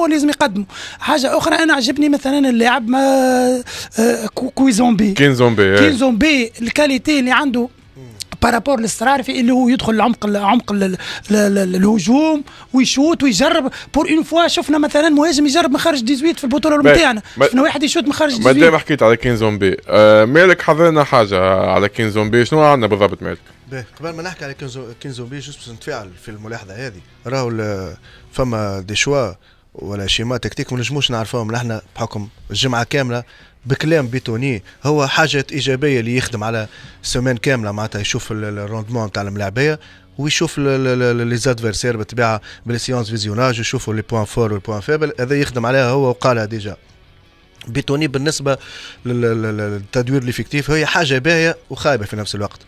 هو لازم يقدموا حاجه اخرى انا عجبني مثلا اللاعب ما آه، كويزومبي كينزومبي إيه. كينزومبي الكاليتي اللي عنده بارابور للصرار في اللي هو يدخل لعمق عمق الهجوم ويشوت ويجرب بور اون فوا شفنا مثلا مهاجم يجرب من خارج 18 في البطوله نتاعنا شفنا واحد يشوت من خارج 18 مادام حكيت على كين زومبي آه مالك حضرنا حاجه على كين زومبي شنو عندنا بالضبط مالك؟ قبل ما نحكي على كين زومبي جوست باش نتفاعل في الملاحظه هذه راهو فما دي شوا ولا شيما تكتيك ما نجموش نعرفوهم نحن بحكم الجمعه كامله بكلام بيتوني هو حاجه ايجابيه اللي يخدم على سومان كامله معناتها يشوف الروندمون تاع الملاعبيه ويشوف لي زادفيرسير بالطبيعه بالسيونس فيزيوناج يشوفوا لي بوان فور والبوان فيبل هذا يخدم عليها هو وقالها ديجا بيتوني بالنسبه للتدوير الافكتيف هي حاجه باهيه وخايبه في نفس الوقت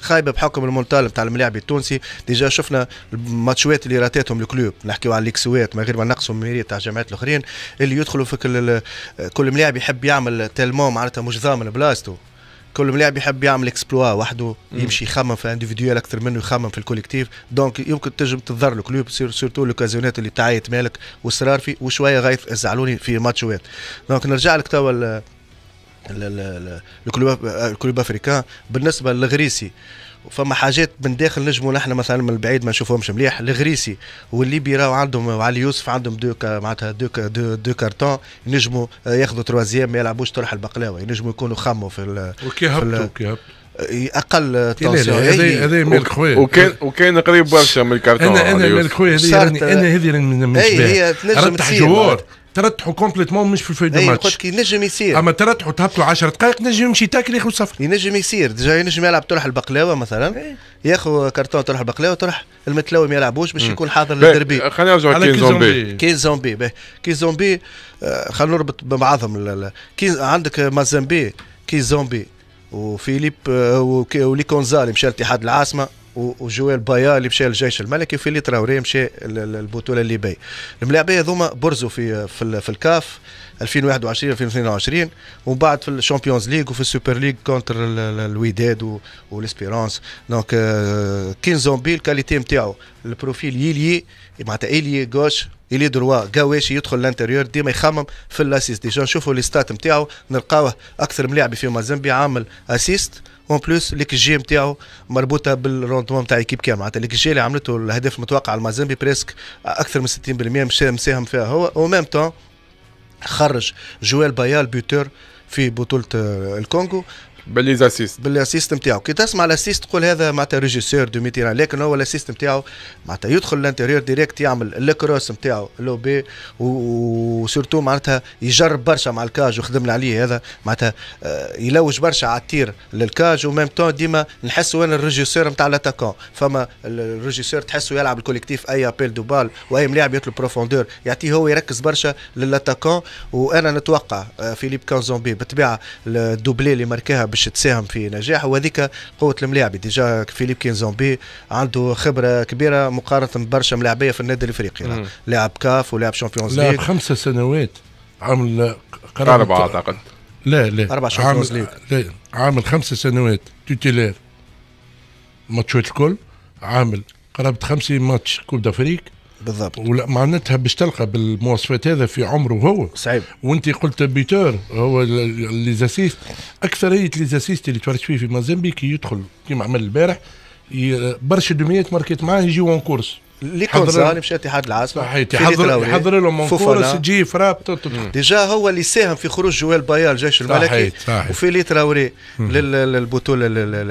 خايبه بحكم المونتال بتاع الملاعب التونسي ديجا شفنا الماتشوات اللي راتاتهم الكلوب نحكيو على الاكسوات من غير ما نقصوا الميري تاع الجامعات الاخرين اللي يدخلوا في كل كل ملاعب يحب يعمل تيلمون معناتها مش ضامن بلاصتو كل ملاعب يحب يعمل اكسبلوا وحده يمشي يخمم في انديفيديوال اكثر منه يخمم في الكوليكتيف دونك يمكن تنجم تضر الكلوب سيرتو لوكازيونات اللي تعيط مالك وصرار في وشويه غايف الزعلوني في ماتشوات دونك نرجع لك توا الكلوب افريكان بالنسبه للغريسي فما حاجات من داخل نجموا نحن مثلا من بعيد ما نشوفهمش مليح الغريسي والليبي راهو عندهم وعلي يوسف عندهم دو معناتها دو دو, دو كارتون ينجموا ياخذوا تروازيام ما يلعبوش طرح البقلاوه ينجموا يكونوا خموا في ال وكي اقل تونسيون هذا مال خويا وكان وكان قريب برشا من الكارتون انا انا مال خويا هذه يعني- انا هذه من اي هي تنجم تصير جوار ترتحوا كومبليتمون مش في الفيدو ماتش قلت كي نجم يصير اما ترتحوا تهبطوا 10 دقائق نجم يمشي تاكل ياخذ صفر ينجم يصير ديجا ينجم يلعب طرح البقلاوه مثلا إيه. ياخذ كرتون طرح البقلاوه طرح المتلوي ما يلعبوش باش يكون حاضر للدربي خلينا نرجعوا كين زومبي كين زومبي كين زومبي آه، خلينا نربط ببعضهم كين عندك مازامبي كين زومبي وفيليب آه، وليكونزا اللي مشى لاتحاد العاصمه وجويل بايا اللي مشى للجيش الملكي وفيلي تراوري مشى للبطوله الليبيه الملاعبين هذوما برزوا في في, في الكاف 2021 2022 ومن بعد في الشامبيونز ليغ وفي السوبر ليغ كونتر الوداد والاسبيرانس دونك كين زومبي الكاليتي نتاعو البروفيل يلي معناتها الي غوش الي دروا قواش يدخل لانتيريور ديما يخمم في الاسيست ديجا نشوفوا لي ستات نتاعو نلقاوه اكثر ملاعب في مازامبي عامل اسيست اون بلوس ليك جي نتاعو مربوطه بالروندمون نتاع ايكيب كامل معناتها ليك جي اللي عملته الهدف المتوقع المازامبي بريسك اكثر من 60% مشى مساهم فيها هو او ميم تون خرج جويل بايال البيوتور في بطولة الكونغو بالليزاسيست بالاسيست نتاعو كي تسمع الاسيست تقول هذا معناتها ريجيسور دو ميتيران لكن هو الاسيست نتاعو معناتها يدخل الانتيريور ديريكت يعمل الكروس نتاعو لو بي وسورتو معناتها يجرب برشا مع الكاج وخدمنا عليه هذا معناتها آه، يلوج برشا على التير للكاج وميم تون ديما نحسوا انا الريجيسور نتاع الاتاكون فما الريجيسور تحسه يلعب الكوليكتيف اي ابيل دو بال واي ملاعب يطلب بروفوندور يعطيه هو يركز برشا للاتاكون وانا نتوقع آه، فيليب كانزومبي بالطبيعه الدوبلي اللي ماركاها باش تساهم في نجاح وهذيك قوه الملاعب ديجا فيليب كينزومبي عنده خبره كبيره مقارنه ببرشا ملاعبيه في النادي الافريقي لاعب كاف ولاعب شامبيونز ليغ لاعب خمسة سنوات عمل أربعة أعتقد لا لا أربع شامبيونز ليغ لا عامل خمسة سنوات توتيلير ماتشات الكل عامل قرابة 50 ماتش كوب دافريك بالضبط ولا معناتها باش تلقى بالمواصفات هذا في عمره هو صعيب وانت قلت بيتور هو ليزاسيست اكثريه ليزاسيست اللي تفرج فيه في مازامبيك يدخل كيما عمل البارح برشا دوميات ماركيت معاه يجيو اون كورس ليكونسا اللي مشى اتحاد العاصمه صحيح يحضر يحضر لهم منكورس تجي فرابتو ديجا هو اللي ساهم في خروج جوال بايا الجيش الملكي صحيح. وفي لي تراوري للبطوله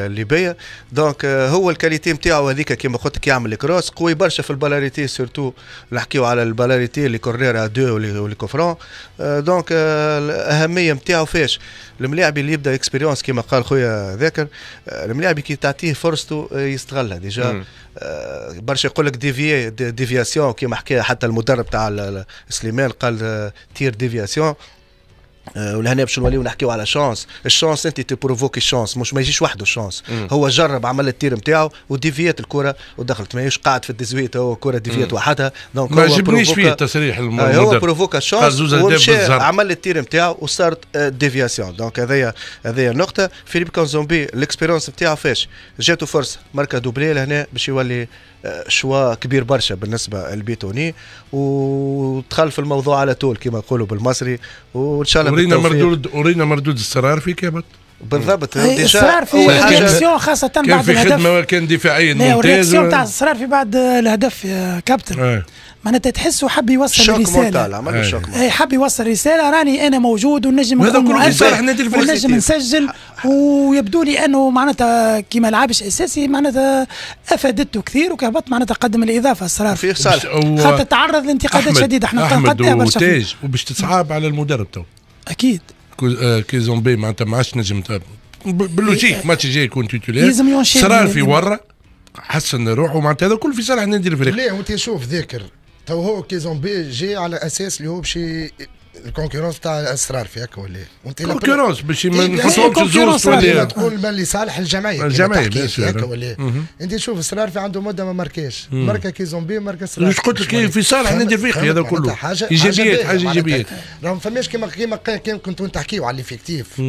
الليبيه دونك آه، هو الكاليتي نتاعو هذيك كيما قلت لك يعمل الكروس قوي برشا في البلاريتي سورتو نحكيو على البلاريتي اللي كورنير دو ولي كوفرون آه، دونك آه، الاهميه نتاعو فاش الملاعب اللي يبدا اكسبيريونس كيما قال خويا ذاكر الملاعب كي تعطيه فرصته يستغلها ديجا برشا يقول لك ديفي ديفي ديفياسيون كيما حكى حتى المدرب تاع سليمان قال تير ديفياسيون آه، ولهنا باش نوليو نحكيو على شانس الشانس انت تبروفوكي شانس مش ما يجيش وحده الشانس هو جرب عمل التير نتاعو وديفيات الكره ودخلت ماهيش قاعد في التزويت هو كره ديفيات وحدها دونك ما عجبنيش فيه التصريح آه، المدرب هو بروفوكا شانس ومشى عمل التير نتاعو وصارت آه، ديفياسيون دونك هذايا هذايا النقطه فيليب كونزومبي الاكسبيرونس نتاعو فاش جاتو فرصه ماركا دوبلي لهنا باش يولي شوا كبير برشا بالنسبه للبيتوني ودخل في الموضوع على طول كما نقولوا بالمصري وان شاء الله ورينا مردود ورينا مردود الصرار إيه، في كابت بالضبط اصرار في رياكسيون خاصه بعد كان في خدمه كان دفاعيا ممتاز الرياكسيون تاع الصرار في بعد الهدف يا كابتن إيه. معناتها تحسه حب يوصل رساله عمل شوك إيه، حب يوصل رساله راني انا موجود ونجم هذا كله يصالح نادي ونجم نسجل ويبدو لي انه معناتها كي ما لعبش اساسي معناتها افادته كثير وكهبط معناتها قدم الاضافه اصرار في صالح خاطر تعرض لانتقادات شديده احنا نقدها برشا وباش تصعب على المدرب تو اكيد كيزومبي معناتها ما عادش نجم باللوجيك ماتش جاي يكون تيتولير صرا في ورا حسن روحه معناتها هذا كل في صالح نادي الفريق لا وانت شوف ذاكر تو هو كيزومبي جاي على اساس اللي هو باش الكونكورونس تاع الاسرار هكا ولا وانت الكونكورونس باش ما نحطهمش الزور ولا تقول اللي صالح الجمعيه الجمعيه هكا ولا انت شوف اسرار في عنده مده ما ماركاش ماركا كي زومبي ماركا اسرار قلت لك في صالح نادي فيقي هذا كله حاجه ايجابيات حاجه ايجابيات راهو ما فماش كيما كيما كنتو تحكيو على الافكتيف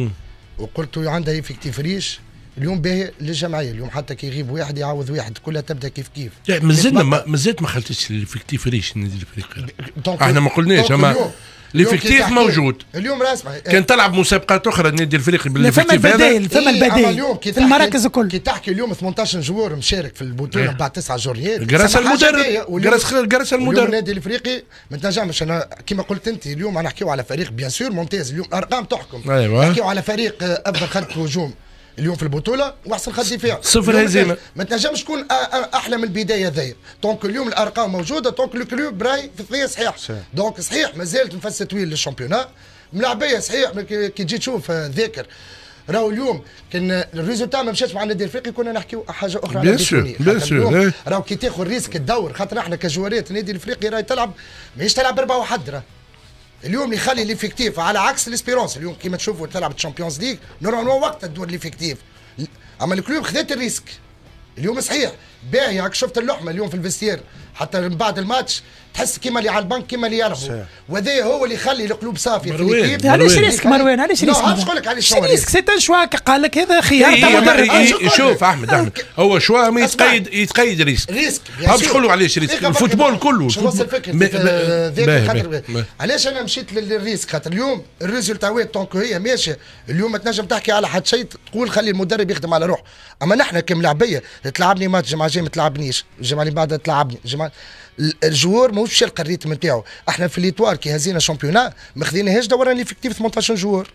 وقلتوا عندها افكتيف ريش اليوم باهي للجمعيه اليوم حتى كي يغيب واحد يعوض واحد كلها تبدا كيف كيف مازلنا مازلت ما خلتش الافكتيف ريش النادي الافريقي احنا ما قلناش اما الافكتيف موجود اليوم راسمع كان تلعب مسابقات اخرى النادي الافريقي بالافكتيف هذا فما إيه، البدايل في المراكز الكل كي تحكي اليوم 18 جوار مشارك في البطوله إيه. بعد تسعه جوريات جرس المدرب جرس المدرب المدرب النادي الافريقي ما تنجمش انا كما قلت انت اليوم نحكيو على فريق بيان سور ممتاز اليوم ارقام تحكم أيوة. نحكيو على فريق آه، افضل خلق هجوم اليوم في البطوله واحسن خدي دفاع صفر هزيمه ما تنجمش تكون احلى من البدايه ذي دونك اليوم الارقام موجوده دونك لو كلوب براي في الثنيه صحيح دونك صحيح مازالت نفس طويل للشامبيونات ملاعبيه صحيح كي تجي تشوف آه، ذاكر راهو اليوم كان الريزولتا ما مشاتش مع النادي الافريقي كنا نحكيو حاجه اخرى بيان سور بيان سور راهو كي تاخذ ريسك الدور خاطر احنا كجواريات النادي الافريقي راهي تلعب ماهيش تلعب بربع وحد راه اليوم يخلي ليفيكتيف على عكس الاسبيرونس اليوم كيما تشوفوا تلعب الشامبيونز ليغ نورمالمون وقت تدور ليفيكتيف اما الكلوب خذات الريسك اليوم صحيح باهي هاك شفت اللحمه اليوم في الفيستير حتى من بعد الماتش تحس كيما اللي على البنك كيما اللي يلعبوا وهذا هو اللي يخلي القلوب صافيه في الكيب علاش ريسك مروان علاش ريسك علاش نقول لك علاش ريسك سي ان شوا قال لك هذا إيه، خيار إيه، تاع مدرب إيه، شوف احمد احمد هو شوا ما يتقيد يتقيد ريسك ريسك باش نقول علاش ريسك الفوتبول كله شو نوصل فكره علاش انا مشيت للريسك خاطر اليوم الريزلتاوات تونكو هي ماشيه اليوم ما تنجم تحكي على حد شيء تقول خلي المدرب يخدم على روحه اما نحن كملاعبيه تلعبني ماتش جمعه جاي ما تلعبنيش الجمعه اللي بعدها تلعبني الجمعه الجوار ماهوش شالق الريتم نتاعو احنا في ليتوار كي هزينا شامبيونا ما خذيناهاش دوران ليفيكتيف 18 جوار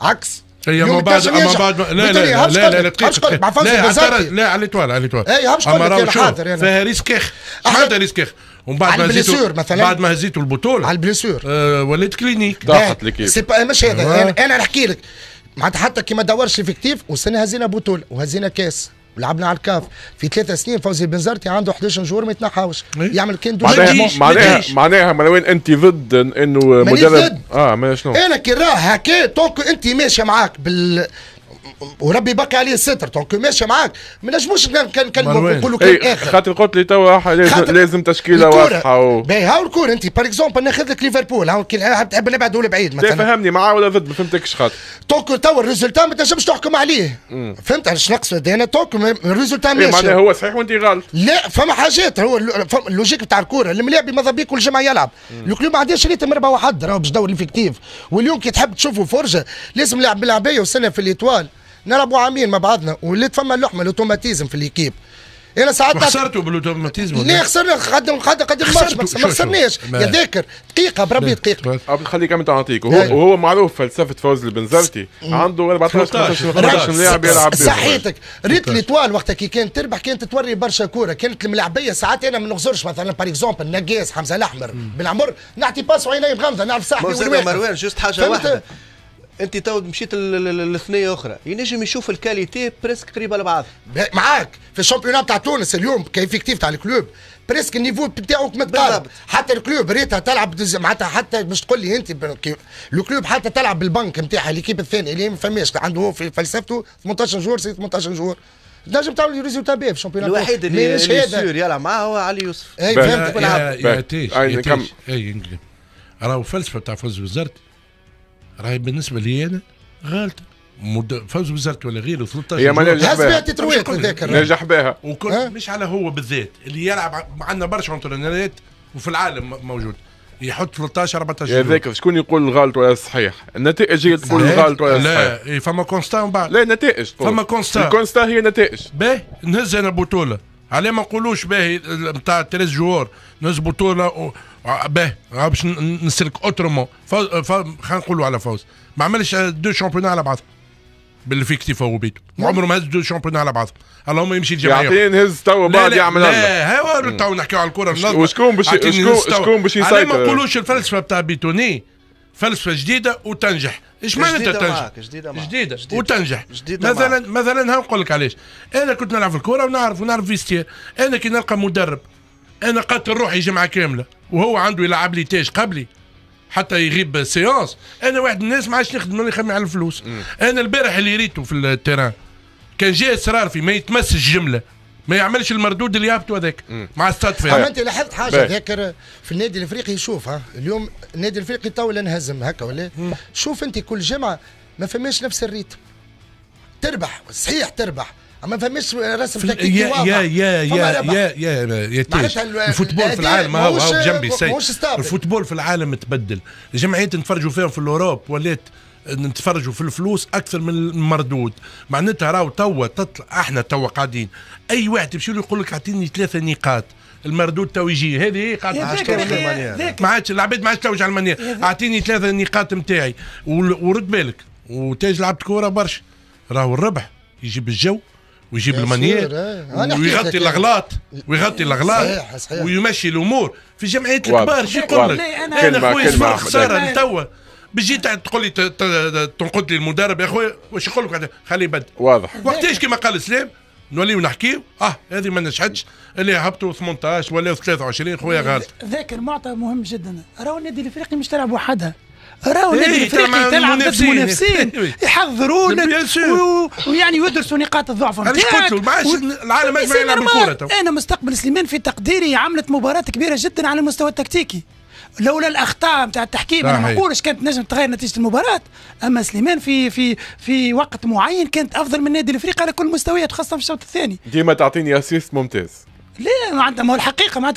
عكس هي ما بعد ما بعد لا لا لا لا لا دقيقة لا لا على الإتوال على الإتوال اي همش قلت حاضر يعني فيها ريسك اخ معناتها ريسك اخ ومن بعد ما هزيتو مثلا بعد ما هزيتوا البطولة على البليسور آه وليت كلينيك ضاقت ليكيب سي مش هذا أيوة. انا نحكي لك معناتها حتى كي ما دورش افكتيف وسنة هزينا بطولة وهزينا كاس ولعبنا على الكاف في ثلاثة سنين فوزي بنزرتي عنده 11 جور ما يتنحاوش إيه. يعمل كان معناها معناها معناها ملوين انت ضد انه مدرب اه ما شنو انا كي راه هكا طونك انت ماشي معاك بال وربي باقي عليه الستر دونك ماشي معاك ما نجموش كان نقولوا كان اخر إيه، خاطر قلت لي توا لازم تشكيله واضحه و... باهي هاو الكور انت باغ اكزومبل ناخذ لك ليفربول هاو تحب نبعد ولا بعيد مثلا فهمني معاه ولا ضد ما فهمتكش خاطر دونك توا الريزولتا ما تنجمش تحكم عليه فهمت علاش نقصد انا دونك الريزولتا إيه، ماشي معناها هو صحيح وانت غلط لا فما حاجات هو اللوجيك بتاع الكوره الملاعب ماذا بيك كل جمعه يلعب الكلوب ما عندهاش ريتم ربع واحد راهو باش دور الافكتيف واليوم كي تحب تشوفوا فرجه لازم لاعب بالعبايه وسنه في الايطوال نلعبوا عامين مع بعضنا ولات فما اللحمه الاوتوماتيزم في الاكيب انا ساعات خسرتوا بالاوتوماتيزم لا خسرنا قدم قدم قدم ماتش ما خسرناش يا ذاكر دقيقه بربي دقيقه خليك انت نعطيك وهو, معروف فلسفه فوز البنزرتي عنده 14 15 لاعب يلعب صحيتك ريت طوال وقتها كي كانت تربح كانت توري برشا كوره كانت الملاعبيه ساعات انا ما نخزرش مثلا بار اكزومبل نقاس حمزه الاحمر بالعمر نعطي باس وعيني مغمضه نعرف صاحبي مروان جوست حاجه واحده انت تو مشيت للثنيه اخرى ينجم يشوف الكاليتي بريسك قريبه لبعض معاك في الشامبيونات تاع تونس اليوم كيفيكتيف تاع الكلوب بريسك النيفو بتاعو كما تقارب حتى الكلوب ريتها تلعب معناتها حتى مش تقول لي انت الكلوب حتى تلعب بالبنك نتاعها ليكيب الثانيه اللي ما فماش عنده هو في فلسفته 18 جور سي 18 جور نجم تعمل ريزولتا بيه في الشامبيونات الوحيد اللي, مش سور يلعب معاه هو علي يوسف اي فهمت يا تيش يا تيش اي إيه، راهو فلسفه تاع فوز وزارتي راهي بالنسبه لي انا غالطه مد... فوز وزارتي ولا غيره 13 هي ما نجح بها نجح بها وكل مش على هو بالذات اللي يلعب عندنا برشا انترنت وفي العالم موجود يحط 13 14 هذاك شكون يقول الغلط ولا الصحيح النتائج هي تقول الغلط ولا الصحيح لا إيه، فما كونستا من بعد لا نتائج فما كونستا الكونستا هي نتائج باهي نهز انا بطوله علاه ما نقولوش باهي نتاع تريز جوار نهز بطوله و... آه، باه آه، باش نسلك اوترومون آه، فوز خلينا نقولوا على فوز ما عملش دو شامبيونات على بعض بالفيكتيف هو وبيتو عمره ما هز دو شامبيونات على بعض اللهم يمشي الجماعه يعطيه نهز توا بعد يعمل لا هو تو نحكيو على الكره بنظره وشكون باش شكون باش يسيطر علاه ما نقولوش الفلسفه بتاع بيتوني فلسفه جديده وتنجح ايش معناتها تنجح جديده معك. جديده, جديدة وتنجح جديدة مثلا معك. مثلا هنقول لك علاش انا كنت نلعب في الكره ونعرف ونعرف فيستير انا كي نلقى مدرب انا قاتل روحي جمعه كامله وهو عنده يلعب لي تاج قبلي حتى يغيب سيونس انا واحد الناس ما عادش نخدم ولا يخمي على الفلوس انا البارح اللي ريته في التيران كان جاي في ما يتمسش جمله ما يعملش المردود اللي يهبطوا هذاك مع ستاد فيها انت لاحظت حاجه ذاكر في النادي الافريقي شوف ها اليوم النادي الافريقي تو انهزم هكا ولا شوف انت كل جمعه ما فماش نفس الريتم تربح صحيح تربح ما فهمش رسم تكتيكي يا, يا يا يا يا يا يا الفوتبول في العالم هو هو جنبي الفوتبول في العالم تبدل الجمعيات نتفرجوا فيهم في الاوروب ولات نتفرجوا في الفلوس اكثر من المردود معناتها راهو توا تطلع احنا توا قاعدين اي واحد يمشي له يقول لك اعطيني ثلاثه نقاط المردود تو يجي هذه هي قاعده ما عادش العباد ما عادش توج على المانيا اعطيني ثلاثه نقاط نتاعي ورد بالك وتاج لعبت كوره برشا راهو الربح يجيب الجو ويجيب المانيير آه. ويغطي الاغلاط ويغطي الاغلاط ويمشي الامور في جمعيات الكبار شو يقول لك انا خويا صفر خساره توا بيجي تقول لي تنقد لي المدرب يا خويا واش يقول لك خليه يبدل واضح وقتاش كما قال سليم نوليو نحكيو اه هذه ما نجحتش اللي هبطوا 18 ولا 23 خويا غالط ذاك المعطى مهم جدا راهو النادي الافريقي مش تلعب وحدها راهو نادي الافريقي إيه، تلعب ضد منافسين إيه. يحضرونا ويعني يدرسوا نقاط الضعف نتاعك العالم اجمع يلعب الكره انا مستقبل سليمان في تقديري عملت مباراه كبيره جدا على المستوى التكتيكي لولا الاخطاء نتاع التحكيم انا ما نقولش كانت نجم تغير نتيجه المباراه اما سليمان في في في وقت معين كانت افضل من نادي الافريقي على كل المستويات خاصه في الشوط الثاني ديما تعطيني اسيست ممتاز لا ما هو الحقيقه معناتها